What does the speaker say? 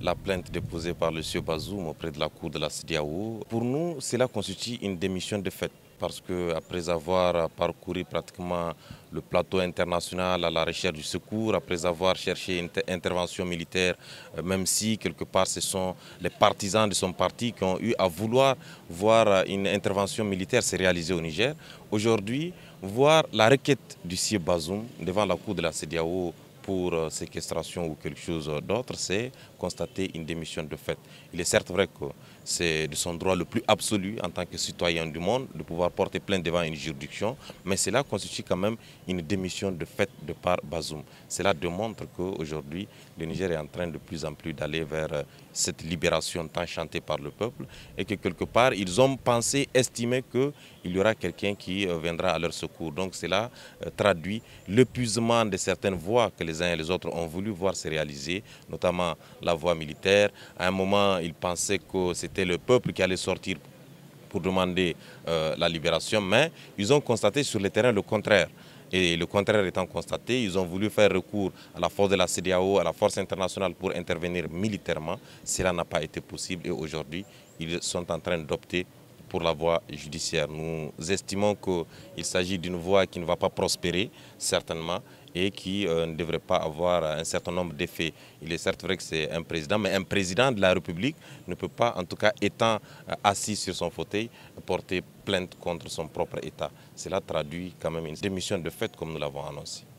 la plainte déposée par le sieur Bazoum auprès de la Cour de la CDAO. Pour nous, cela constitue une démission de fait parce que après avoir parcouru pratiquement le plateau international à la recherche du secours, après avoir cherché une intervention militaire, euh, même si quelque part ce sont les partisans de son parti qui ont eu à vouloir voir euh, une intervention militaire se réaliser au Niger, aujourd'hui, voir la requête du Sieur Bazoum devant la Cour de la CDAO pour euh, séquestration ou quelque chose d'autre, c'est constater une démission de fait. Il est certes vrai que c'est de son droit le plus absolu en tant que citoyen du monde de pouvoir porter plainte devant une juridiction, mais cela constitue quand même une démission de fait de par Bazoum. Cela démontre qu'aujourd'hui, le Niger est en train de plus en plus d'aller vers euh, cette libération tant chantée par le peuple et que quelque part, ils ont pensé, estimé qu'il y aura quelqu'un qui euh, viendra à leur secours. Donc cela traduit l'épuisement de certaines voies que les les uns et les autres ont voulu voir se réaliser, notamment la voie militaire. À un moment, ils pensaient que c'était le peuple qui allait sortir pour demander euh, la libération, mais ils ont constaté sur le terrain le contraire. Et le contraire étant constaté, ils ont voulu faire recours à la force de la CDAO, à la force internationale pour intervenir militairement. Cela n'a pas été possible et aujourd'hui, ils sont en train d'opter pour la voie judiciaire. Nous estimons qu'il s'agit d'une voie qui ne va pas prospérer, certainement, et qui euh, ne devrait pas avoir un certain nombre d'effets. Il est certes vrai que c'est un président, mais un président de la République ne peut pas, en tout cas étant euh, assis sur son fauteuil, porter plainte contre son propre État. Cela traduit quand même une démission de fait comme nous l'avons annoncé.